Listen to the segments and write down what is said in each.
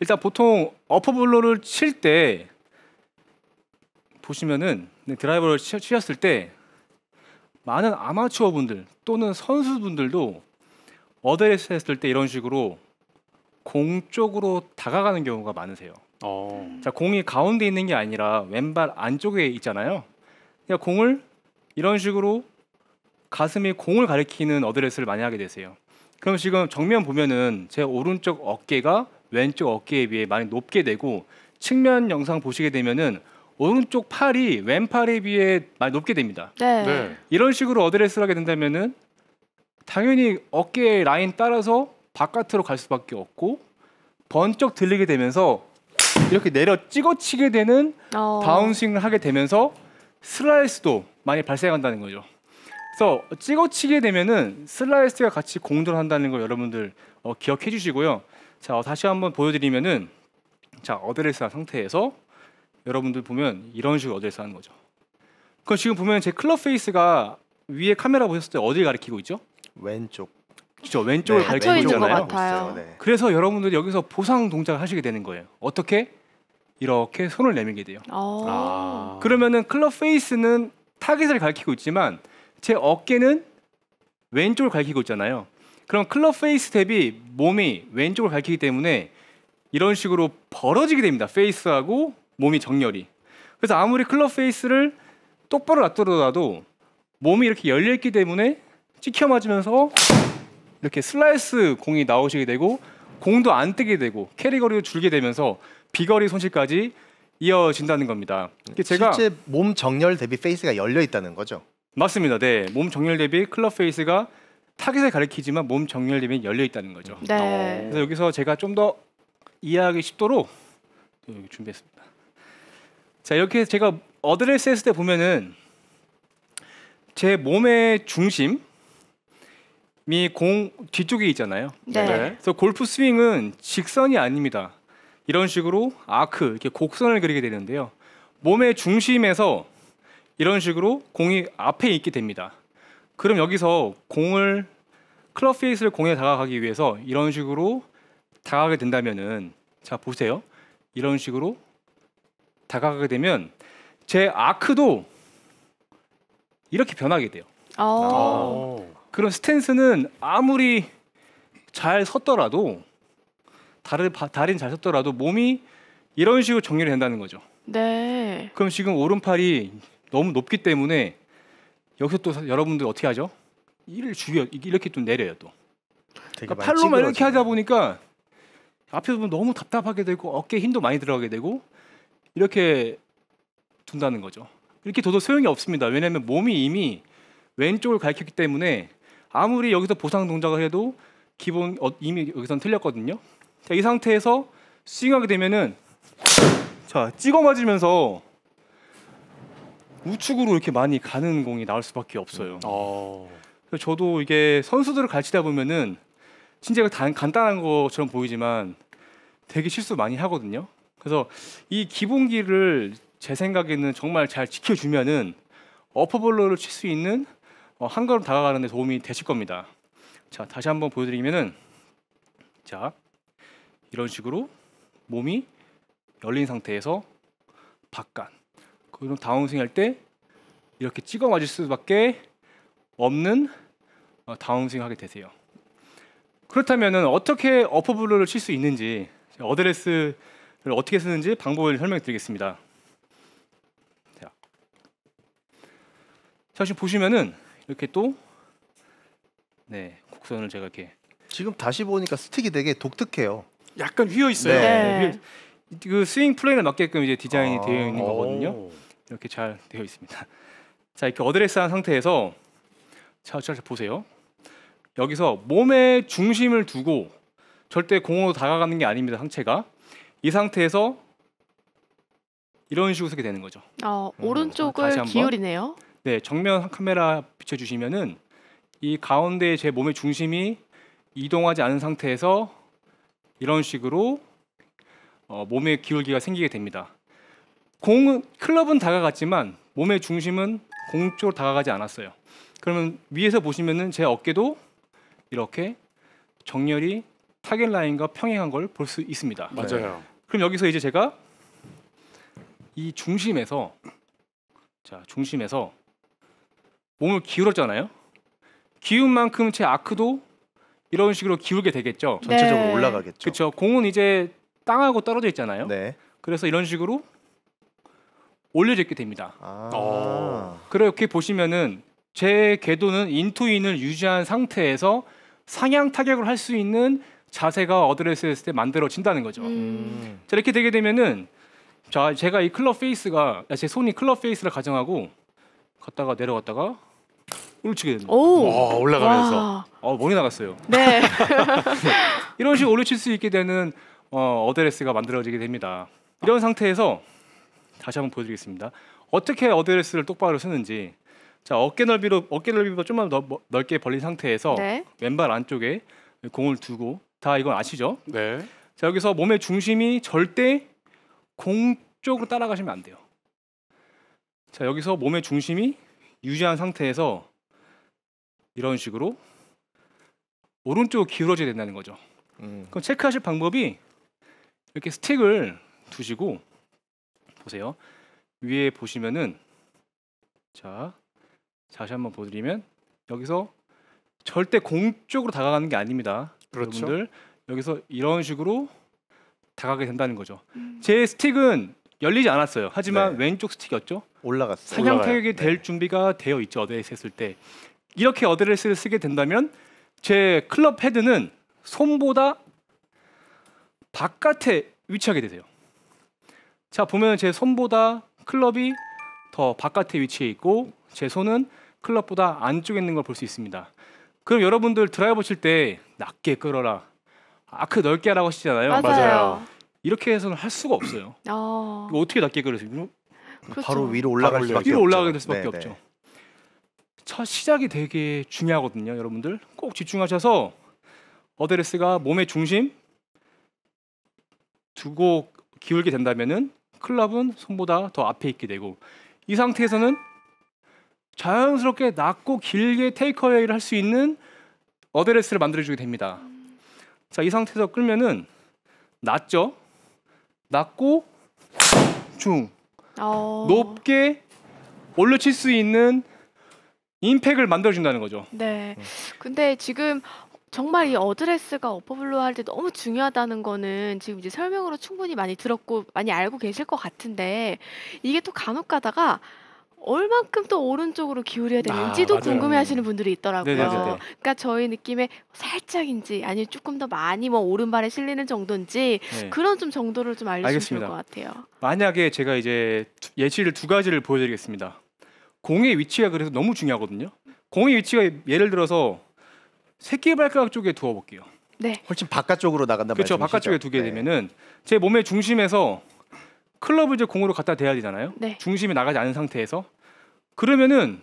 일단 보통 어퍼블로를 칠 때 보시면은 네, 드라이버를 치셨을 때 많은 아마추어 분들 또는 선수분들도 어드레스 했을 때 이런 식으로 공 쪽으로 다가가는 경우가 많으세요. 어. 자 공이 가운데 있는 게 아니라 왼발 안쪽에 있잖아요. 그러니까 공을 이런 식으로 가슴이 공을 가리키는 어드레스를 많이 하게 되세요. 그럼 지금 정면 보면은 제 오른쪽 어깨가 왼쪽 어깨에 비해 많이 높게 되고 측면 영상 보시게 되면은 오른쪽 팔이 왼팔에 비해 많이 높게 됩니다. 네. 네. 이런 식으로 어드레스를 하게 된다면은 당연히 어깨 라인 따라서 바깥으로 갈 수밖에 없고 번쩍 들리게 되면서 이렇게 내려 찍어치게 되는 어... 다운스윙을 하게 되면서 슬라이스도 많이 발생한다는 거죠. 그래서 찍어치게 되면은 슬라이스가 같이 공존한다는 걸 여러분들 어, 기억해 주시고요. 자 다시 한번 보여드리면은 자어드레스 상태에서 여러분들 보면 이런 식으로 어드레스 하는 거죠. 그럼 지금 보면 제 클럽 페이스가 위에 카메라 보셨을 때 어디를 가리키고 있죠? 왼쪽. 그죠 왼쪽을 네, 가리키고 있잖아요. 같아요. 네. 그래서 여러분들 이 여기서 보상 동작을 하시게 되는 거예요. 어떻게? 이렇게 손을 내밀게 돼요. 어. 아. 그러면은 클럽 페이스는 타겟을 가리키고 있지만 제 어깨는 왼쪽을 가리키고 있잖아요. 그럼 클럽 페이스 탭이 몸이 왼쪽을 밝히기 때문에 이런 식으로 벌어지게 됩니다. 페이스하고 몸이 정렬이. 그래서 아무리 클럽 페이스를 똑바로 놔두더라도 몸이 이렇게 열려 있기 때문에 찍혀 맞으면서 이렇게 슬라이스 공이 나오시게 되고 공도 안 뜨게 되고 캐리거리도 줄게 되면서 비거리 손실까지 이어진다는 겁니다. 제가 실제 몸 정렬 대비 페이스가 열려 있다는 거죠. 맞습니다. 네, 몸 정렬 대비 클럽 페이스가 타겟을 가리키지만 몸정렬림면 열려 있다는 거죠. 네. 그래서 여기서 제가 좀 더 이해하기 쉽도록 네, 여기 준비했습니다. 자 이렇게 제가 어드레스 했을 때 보면은 제 몸의 중심 이공 뒤쪽에 있잖아요. 네. 네. 그래서 골프 스윙은 직선이 아닙니다. 이런 식으로 아크 이렇게 곡선을 그리게 되는데요. 몸의 중심에서 이런 식으로 공이 앞에 있게 됩니다. 그럼 여기서 공을 클럽 페이스를 공에 다가가기 위해서 이런 식으로 다가가게 된다면은 자 보세요. 이런 식으로 다가가게 되면 제 아크도 이렇게 변하게 돼요. 어. 아. 그런 스탠스는 아무리 잘 섰더라도 다른 다리는 잘 섰더라도 몸이 이런 식으로 정렬이 된다는 거죠. 네. 그럼 지금 오른팔이 너무 높기 때문에 여기서 또 여러분들 어떻게 하죠? 이를 죽여 이렇게 또 내려요 또. 그러니까 팔로만 이렇게 하다 보니까 앞에서 보면 너무 답답하게 되고 어깨 힘도 많이 들어가게 되고 이렇게 둔다는 거죠. 이렇게 둬도 소용이 없습니다. 왜냐하면 몸이 이미 왼쪽을 가리켰기 때문에 아무리 여기서 보상 동작을 해도 기본 어, 이미 여기선 틀렸거든요. 자, 이 상태에서 스윙하게 되면은 자 찍어 맞으면서 우측으로 이렇게 많이 가는 공이 나올 수밖에 없어요. 어. 그래서 저도 이게 선수들을 가르치다 보면은 진짜 단, 간단한 것처럼 보이지만 되게 실수 많이 하거든요. 그래서 이 기본기를 제 생각에는 정말 잘 지켜주면은 어퍼볼러를 칠 수 있는 어, 한 걸음 다가가는 데 도움이 되실 겁니다. 자 다시 한번 보여드리면은 자 이런 식으로 몸이 열린 상태에서 바깥 그런 다운스윙 할 때 이렇게 찍어 맞을 수밖에 없는 어, 다운스윙 하게 되세요. 그렇다면 어떻게 어퍼블루를 칠 수 있는지 어드레스를 어떻게 쓰는지 방법을 설명드리겠습니다. 자, 자지 보시면은 이렇게 또 네, 곡선을 제가 이렇게 지금 다시 보니까 스틱이 되게 독특해요. 약간 휘어 있어요. 네. 네. 그 스윙 플레이에 맞게끔 이제 디자인이 아 되어 있는 거거든요. 이렇게 잘 되어 있습니다. 자 이렇게 어드레스한 상태에서 자, 자, 자 보세요. 여기서 몸의 중심을 두고 절대 공으로 다가가는 게 아닙니다. 상체가 이 상태에서 이런 식으로 쓰게 되는 거죠. 어, 음, 오른쪽을 기울이네요. 네, 정면 카메라 비춰주시면은 이 가운데 제 몸의 중심이 이동하지 않은 상태에서 이런 식으로 어, 몸의 기울기가 생기게 됩니다. 공은 클럽은 다가갔지만 몸의 중심은 공 쪽으로 다가가지 않았어요. 그러면 위에서 보시면은 제 어깨도 이렇게 정렬이 타겟 라인과 평행한 걸 볼 수 있습니다. 네. 맞아요. 네. 그럼 여기서 이제 제가 이 중심에서 자 중심에서 몸을 기울었잖아요. 기운 만큼 제 아크도 이런 식으로 기울게 되겠죠. 전체적으로 네. 올라가겠죠. 그렇죠. 공은 이제 땅하고 떨어져 있잖아요. 네. 그래서 이런 식으로 올려져 됩니다. 아. 어. 그렇게 보시면은 제 궤도는 인투인을 유지한 상태에서 상향 타격을 할 수 있는 자세가 어드레스했을 때 만들어진다는 거죠. 음. 음. 자, 이렇게 되게 되면은 자 제가 이 클럽 페이스가 아, 제 손이 클럽 페이스를 가정하고 갔다가 내려갔다가 올리치게 됩니다. 와, 올라가면서 어, 멍이 나갔어요. 네. 이런 식으로 올려칠 수 있게 되는 어, 어드레스가 만들어지게 됩니다. 이런 상태에서 다시 한번 보여드리겠습니다. 어떻게 어드레스를 똑바로 쓰는지 자 어깨 넓이로 어깨 넓이보다 좀만 더 뭐, 넓게 벌린 상태에서 네. 왼발 안쪽에 공을 두고 다 이건 아시죠? 네. 자 여기서 몸의 중심이 절대 공 쪽으로 따라가시면 안 돼요. 자 여기서 몸의 중심이 유지한 상태에서 이런 식으로 오른쪽 기울어져야 된다는 거죠. 음. 그럼 체크하실 방법이 이렇게 스틱을 두시고 보세요. 위에 보시면은 자 다시 한번 보드리면 여기서 절대 공적으로 다가가는 게 아닙니다. 그렇죠. 여러분들 여기서 이런 식으로 다가가게 된다는 거죠. 음. 제 스틱은 열리지 않았어요. 하지만 네. 왼쪽 스틱이었죠. 올라갔어요. 사냥 타격이 될 네. 준비가 되어 있죠. 어드레스 했을 때 이렇게 어드레스를 쓰게 된다면 제 클럽 헤드는 손보다 바깥에 위치하게 되세요. 자 보면 제 손보다 클럽이 더 바깥에 위치해 있고 제 손은 클럽보다 안쪽에 있는 걸 볼 수 있습니다. 그럼 여러분들 드라이버 칠 때 낮게 끌어라, 아크 넓게 하라고 하시잖아요. 맞아요. 이렇게 해서는 할 수가 없어요. 어... 어떻게 낮게 끌어요? 그렇죠. 바로 위로 올라갈 수밖에 위로 올라가게 될 수밖에 네네. 네. 없죠. 첫 시작이 되게 중요하거든요, 여러분들. 꼭 집중하셔서 어드레스가 몸의 중심 두고 기울게 된다면은 클럽은 손보다 더 앞에 있게 되고 이 상태에서는 자연스럽게 낮고 길게 테이크어웨이를 할 수 있는 어드레스를 만들어주게 됩니다. 자, 이 상태에서 끌면은 낮죠? 낮고 중 오. 어. 높게 올려칠 수 있는 임팩을 만들어준다는 거죠. 네. 근데 지금 정말 이 어드레스가 어퍼블로 할 때 너무 중요하다는 거는 지금 이제 설명으로 충분히 많이 들었고 많이 알고 계실 것 같은데 이게 또 간혹 가다가 얼만큼 또 오른쪽으로 기울여야 되는지도 아, 궁금해하시는 분들이 있더라고요. 네네네네. 그러니까 저희 느낌에 살짝인지 아니면 조금 더 많이 뭐 오른발에 실리는 정도인지 네. 그런 좀 정도를 좀 알려주면 좋을 것 같아요. 만약에 제가 이제 예시를 두 가지를 보여드리겠습니다. 공의 위치가 그래서 너무 중요하거든요. 공의 위치가 예를 들어서 새끼발가락 쪽에 두어볼게요. 네. 훨씬 바깥쪽으로 나간다 그렇죠. 바깥쪽에 두게 네. 되면은 제 몸의 중심에서 클럽을 이제 공으로 갖다 대야 되잖아요. 네. 중심이 나가지 않은 상태에서 그러면은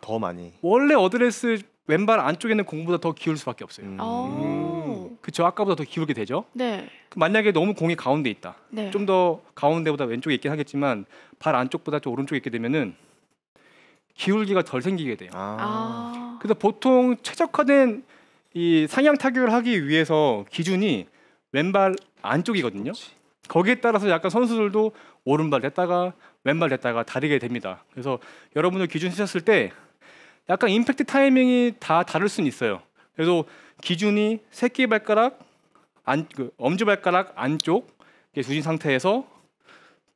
더 많이 원래 어드레스 왼발 안쪽에 있는 공보다 더 기울 수밖에 없어요. 음. 그렇죠. 아까보다 더 기울게 되죠. 네. 그 만약에 너무 공이 가운데 있다. 네. 좀더 가운데보다 왼쪽에 있긴 하겠지만 발 안쪽보다 좀 오른쪽에 있게 되면은 기울기가 덜 생기게 돼요. 아. 아. 그래서 보통 최적화된 이 상향 타격을 하기 위해서 기준이 왼발 안쪽이거든요. 그렇지. 거기에 따라서 약간 선수들도 오른발 됐다가 왼발 됐다가 다르게 됩니다. 그래서 여러분들 기준 쓰셨을 때 약간 임팩트 타이밍이 다 다를 수는 있어요. 그래서 기준이 새끼 발가락 안 그, 엄지 발가락 안쪽 두신 상태에서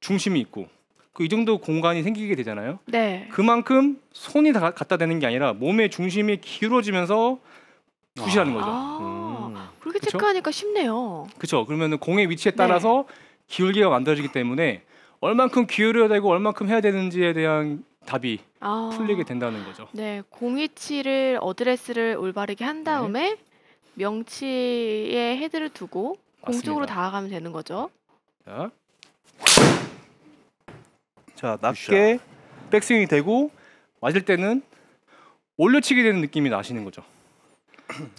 중심이 있고 그이 정도 공간이 생기게 되잖아요. 네. 그만큼 손이 다 갖다 대는 게 아니라 몸의 중심이 기울어지면서 굿이라는 아. 거죠. 아, 음. 그렇게 그쵸? 체크하니까 쉽네요. 그렇죠. 그러면 공의 위치에 따라서 네. 기울기가 만들어지기 때문에 얼만큼 기울여야 되고 얼만큼 해야 되는지에 대한 답이 아. 풀리게 된다는 거죠. 네, 공위치를 어드레스를 올바르게 한 네. 다음에 명치에 헤드를 두고 공쪽으로 다가가면 되는 거죠. 자, 자 낮게 백스윙이 되고 맞을 때는 올려치게 되는 느낌이 나시는 거죠.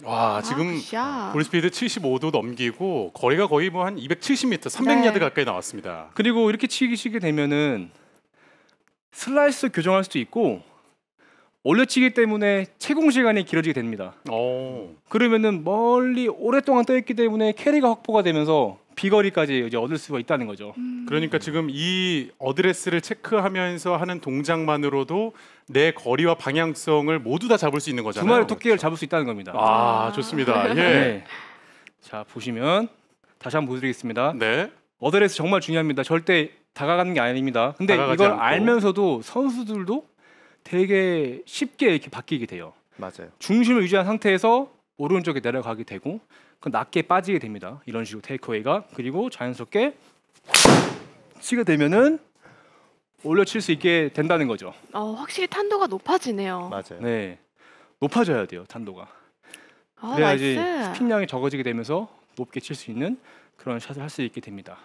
와 아, 지금 아, 볼 스피드 75도 넘기고 거리가 거의 뭐 한 270m, 300야드 네. 가까이 나왔습니다. 그리고 이렇게 치시게 기 되면은 슬라이스 교정할 수도 있고 올려치기 때문에 채공 시간이 길어지게 됩니다. 오. 어. 그러면은 멀리 오랫동안 떠 있기 때문에 캐리가 확보가 되면서 비거리까지 이제 얻을 수가 있다는 거죠. 음. 그러니까 지금 이 어드레스를 체크하면서 하는 동작만으로도 내 거리와 방향성을 모두 다 잡을 수 있는 거잖아요. 두 마리 토끼를 그렇죠. 잡을 수 있다는 겁니다. 아, 좋습니다. 아. 예. 네. 자, 보시면 다시 한번 보여드리겠습니다. 네. 어드레스 정말 중요합니다. 절대 다가가는 게 아닙니다. 근데 이걸 않고. 알면서도 선수들도 되게 쉽게 이렇게 바뀌게 돼요. 맞아요. 중심을 유지한 상태에서 오른쪽에 내려가게 되고 그 낮게 빠지게 됩니다. 이런 식으로 테이크웨이가 그리고 자연스럽게 치게 되면은 올려칠 수 있게 된다는 거죠. 어, 확실히 탄도가 높아지네요. 맞아요. 네, 높아져야 돼요 탄도가. 아, 그래야지 나이스. 스핀량이 적어지게 되면서 높게 칠 수 있는 그런 샷을 할 수 있게 됩니다.